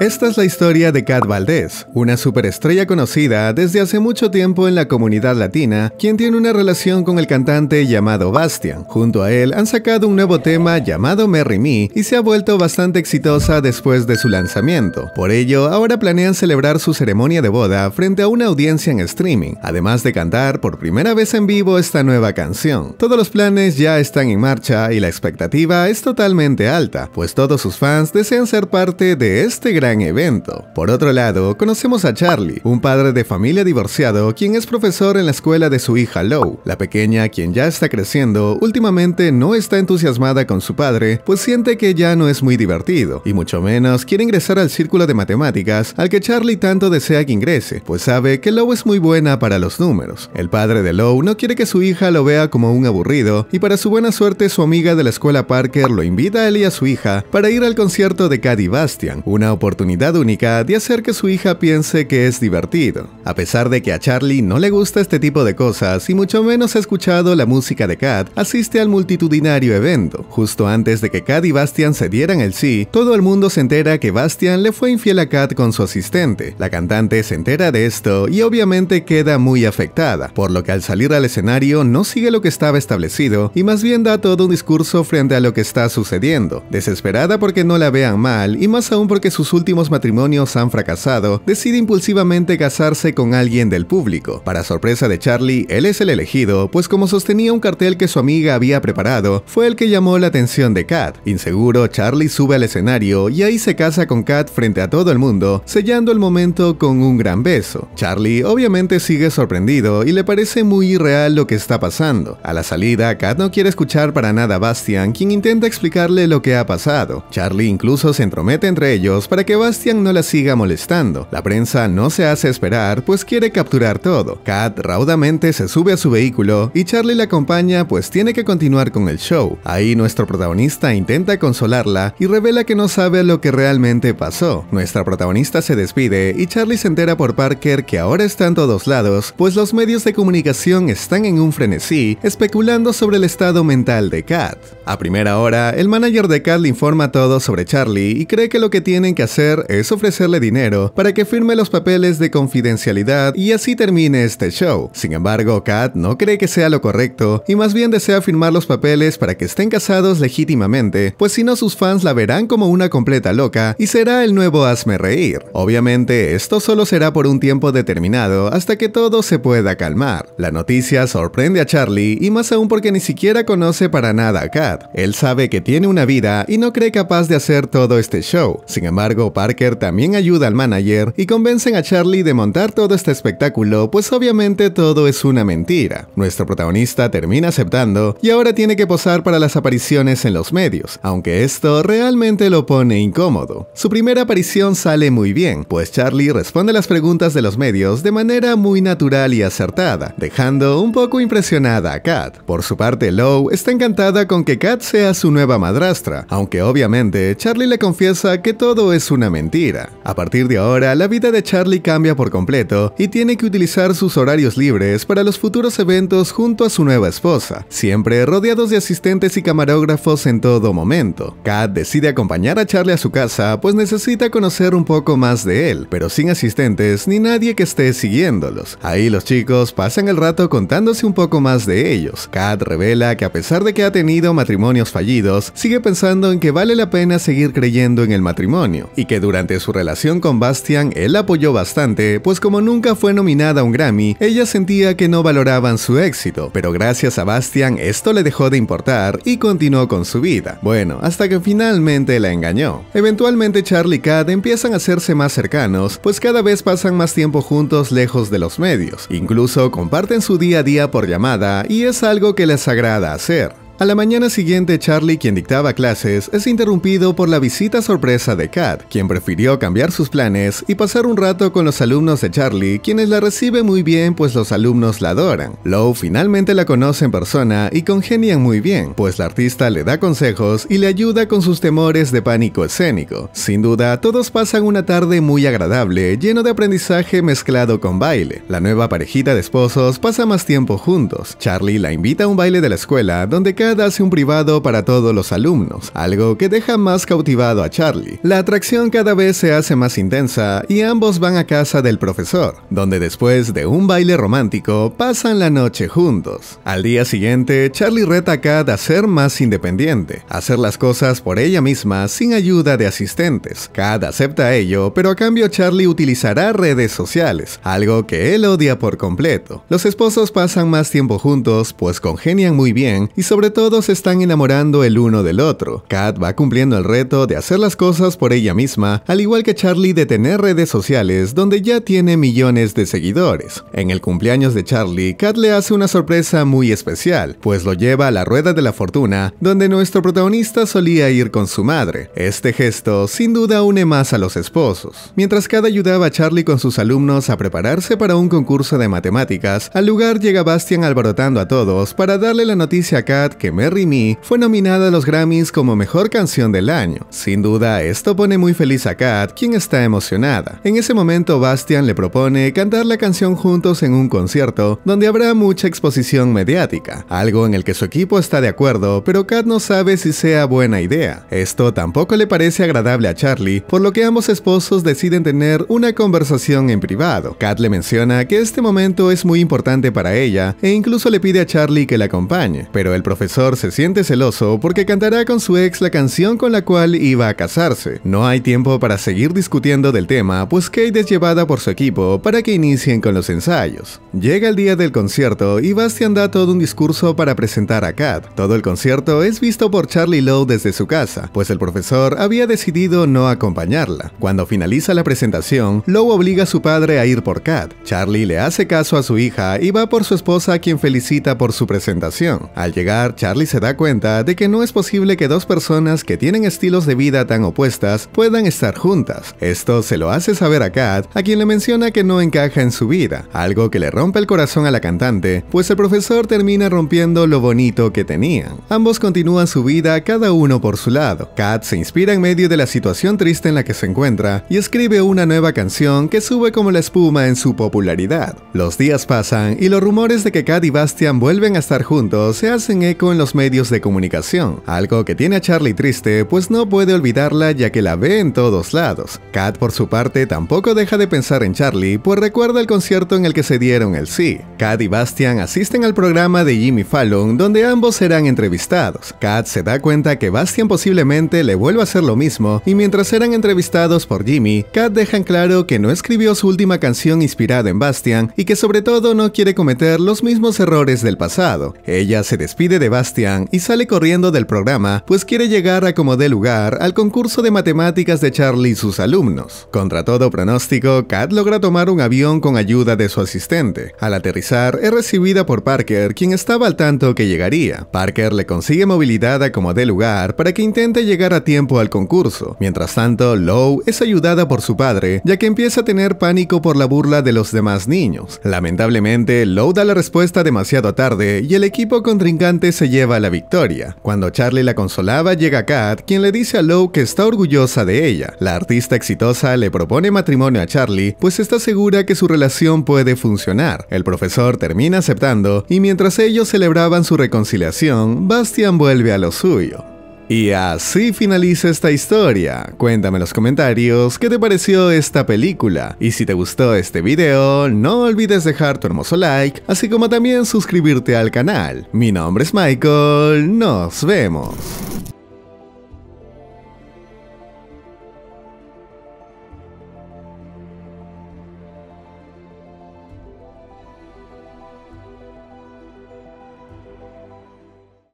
Esta es la historia de Kat Valdez, una superestrella conocida desde hace mucho tiempo en la comunidad latina, quien tiene una relación con el cantante llamado Bastian. Junto a él han sacado un nuevo tema llamado Merry Me y se ha vuelto bastante exitosa después de su lanzamiento. Por ello, ahora planean celebrar su ceremonia de boda frente a una audiencia en streaming, además de cantar por primera vez en vivo esta nueva canción. Todos los planes ya están en marcha y la expectativa es totalmente alta, pues todos sus fans desean ser parte de este gran gran evento. Por otro lado, conocemos a Charlie, un padre de familia divorciado quien es profesor en la escuela de su hija Lou. La pequeña, quien ya está creciendo, últimamente no está entusiasmada con su padre, pues siente que ya no es muy divertido, y mucho menos quiere ingresar al círculo de matemáticas al que Charlie tanto desea que ingrese, pues sabe que Lou es muy buena para los números. El padre de Lou no quiere que su hija lo vea como un aburrido, y para su buena suerte su amiga de la escuela Parker lo invita a él y a su hija para ir al concierto de Caddy Bastian, una oportunidad oportunidad única de hacer que su hija piense que es divertido. A pesar de que a Charlie no le gusta este tipo de cosas y mucho menos ha escuchado la música de Kat, asiste al multitudinario evento. Justo antes de que Kat y Bastian se dieran el sí, todo el mundo se entera que Bastian le fue infiel a Kat con su asistente. La cantante se entera de esto y obviamente queda muy afectada, por lo que al salir al escenario no sigue lo que estaba establecido y más bien da todo un discurso frente a lo que está sucediendo, desesperada porque no la vean mal y más aún porque sus últimos últimos matrimonios han fracasado, decide impulsivamente casarse con alguien del público. Para sorpresa de Charlie, él es el elegido, pues como sostenía un cartel que su amiga había preparado, fue el que llamó la atención de Kat. Inseguro, Charlie sube al escenario y ahí se casa con Kat frente a todo el mundo, sellando el momento con un gran beso. Charlie obviamente sigue sorprendido y le parece muy irreal lo que está pasando. A la salida, Kat no quiere escuchar para nada a Bastian, quien intenta explicarle lo que ha pasado. Charlie incluso se entromete entre ellos para que Sebastian Bastian no la siga molestando. La prensa no se hace esperar, pues quiere capturar todo. Kat raudamente se sube a su vehículo y Charlie la acompaña, pues tiene que continuar con el show. Ahí nuestro protagonista intenta consolarla y revela que no sabe lo que realmente pasó. Nuestra protagonista se despide y Charlie se entera por Parker que ahora está en todos lados, pues los medios de comunicación están en un frenesí especulando sobre el estado mental de Kat. A primera hora, el manager de Kat le informa todo sobre Charlie y cree que lo que tienen que hacer es ofrecerle dinero para que firme los papeles de confidencialidad y así termine este show. Sin embargo, Kat no cree que sea lo correcto y más bien desea firmar los papeles para que estén casados legítimamente, pues si no sus fans la verán como una completa loca y será el nuevo hazme reír. Obviamente, esto solo será por un tiempo determinado hasta que todo se pueda calmar. La noticia sorprende a Charlie y más aún porque ni siquiera conoce para nada a Kat. Él sabe que tiene una vida y no cree capaz de hacer todo este show. Sin embargo, Parker también ayuda al manager y convencen a Charlie de montar todo este espectáculo, pues obviamente todo es una mentira. Nuestro protagonista termina aceptando y ahora tiene que posar para las apariciones en los medios, aunque esto realmente lo pone incómodo. Su primera aparición sale muy bien, pues Charlie responde las preguntas de los medios de manera muy natural y acertada, dejando un poco impresionada a Kat. Por su parte, Lowe está encantada con que Kat sea su nueva madrastra, aunque obviamente Charlie le confiesa que todo es una mentira. A partir de ahora, la vida de Charlie cambia por completo y tiene que utilizar sus horarios libres para los futuros eventos junto a su nueva esposa, siempre rodeados de asistentes y camarógrafos en todo momento. Kat decide acompañar a Charlie a su casa, pues necesita conocer un poco más de él, pero sin asistentes ni nadie que esté siguiéndolos. Ahí los chicos pasan el rato contándose un poco más de ellos. Kat revela que a pesar de que ha tenido matrimonios fallidos, sigue pensando en que vale la pena seguir creyendo en el matrimonio y que durante su relación con Bastian él apoyó bastante, pues como nunca fue nominada a un Grammy, ella sentía que no valoraban su éxito, pero gracias a Bastian esto le dejó de importar y continuó con su vida. Bueno, hasta que finalmente la engañó. Eventualmente Charlie y Kat empiezan a hacerse más cercanos, pues cada vez pasan más tiempo juntos lejos de los medios, incluso comparten su día a día por llamada y es algo que les agrada hacer. A la mañana siguiente, Charlie, quien dictaba clases, es interrumpido por la visita sorpresa de Kat, quien prefirió cambiar sus planes y pasar un rato con los alumnos de Charlie, quienes la reciben muy bien pues los alumnos la adoran. Lou finalmente la conoce en persona y congenian muy bien, pues la artista le da consejos y le ayuda con sus temores de pánico escénico. Sin duda, todos pasan una tarde muy agradable, lleno de aprendizaje mezclado con baile. La nueva parejita de esposos pasa más tiempo juntos. Charlie la invita a un baile de la escuela, donde hace un privado para todos los alumnos, algo que deja más cautivado a Charlie. La atracción cada vez se hace más intensa y ambos van a casa del profesor, donde después de un baile romántico pasan la noche juntos. Al día siguiente, Charlie reta a Cad a ser más independiente, hacer las cosas por ella misma sin ayuda de asistentes. Cad acepta ello, pero a cambio Charlie utilizará redes sociales, algo que él odia por completo. Los esposos pasan más tiempo juntos, pues congenian muy bien y sobre todos están enamorando el uno del otro. Kat va cumpliendo el reto de hacer las cosas por ella misma, al igual que Charlie de tener redes sociales donde ya tiene millones de seguidores. En el cumpleaños de Charlie, Kat le hace una sorpresa muy especial, pues lo lleva a la rueda de la fortuna, donde nuestro protagonista solía ir con su madre. Este gesto sin duda une más a los esposos. Mientras Kat ayudaba a Charlie con sus alumnos a prepararse para un concurso de matemáticas, al lugar llega Bastian alborotando a todos para darle la noticia a Kat que Merry Me fue nominada a los Grammys como mejor canción del año. Sin duda, esto pone muy feliz a Kat, quien está emocionada. En ese momento, Bastian le propone cantar la canción juntos en un concierto donde habrá mucha exposición mediática, algo en el que su equipo está de acuerdo, pero Kat no sabe si sea buena idea. Esto tampoco le parece agradable a Charlie, por lo que ambos esposos deciden tener una conversación en privado. Kat le menciona que este momento es muy importante para ella e incluso le pide a Charlie que la acompañe, pero el profesor se siente celoso porque cantará con su ex la canción con la cual iba a casarse. No hay tiempo para seguir discutiendo del tema, pues Kate es llevada por su equipo para que inicien con los ensayos. Llega el día del concierto y Bastian da todo un discurso para presentar a Kat. Todo el concierto es visto por Charlie Lowe desde su casa, pues el profesor había decidido no acompañarla. Cuando finaliza la presentación, Lowe obliga a su padre a ir por Kat. Charlie le hace caso a su hija y va por su esposa quien felicita por su presentación. Al llegar, Charlie se da cuenta de que no es posible que dos personas que tienen estilos de vida tan opuestas puedan estar juntas. Esto se lo hace saber a Kat, a quien le menciona que no encaja en su vida, algo que le rompe el corazón a la cantante, pues el profesor termina rompiendo lo bonito que tenían. Ambos continúan su vida cada uno por su lado. Kat se inspira en medio de la situación triste en la que se encuentra y escribe una nueva canción que sube como la espuma en su popularidad. Los días pasan y los rumores de que Kat y Bastian vuelven a estar juntos se hacen eco en los medios de comunicación, algo que tiene a Charlie triste pues no puede olvidarla ya que la ve en todos lados. Kat por su parte tampoco deja de pensar en Charlie pues recuerda el concierto en el que se dieron el sí. Kat y Bastian asisten al programa de Jimmy Fallon donde ambos serán entrevistados. Kat se da cuenta que Bastian posiblemente le vuelva a hacer lo mismo y mientras eran entrevistados por Jimmy, Kat deja en claro que no escribió su última canción inspirada en Bastian y que sobre todo no quiere cometer los mismos errores del pasado. Ella se despide de Bastian y sale corriendo del programa, pues quiere llegar a como dé lugar al concurso de matemáticas de Charlie y sus alumnos. Contra todo pronóstico, Kat logra tomar un avión con ayuda de su asistente. Al aterrizar, es recibida por Parker, quien estaba al tanto que llegaría. Parker le consigue movilidad a como dé lugar para que intente llegar a tiempo al concurso. Mientras tanto, Lowe es ayudada por su padre, ya que empieza a tener pánico por la burla de los demás niños. Lamentablemente, Lowe da la respuesta demasiado tarde y el equipo contrincante se lleva la victoria. Cuando Charlie la consolaba, llega Kat, quien le dice a Lou que está orgullosa de ella. La artista exitosa le propone matrimonio a Charlie, pues está segura que su relación puede funcionar. El profesor termina aceptando, y mientras ellos celebraban su reconciliación, Bastian vuelve a lo suyo. Y así finaliza esta historia. Cuéntame en los comentarios qué te pareció esta película. Y si te gustó este video, no olvides dejar tu hermoso like, así como también suscribirte al canal. Mi nombre es Michael, nos vemos.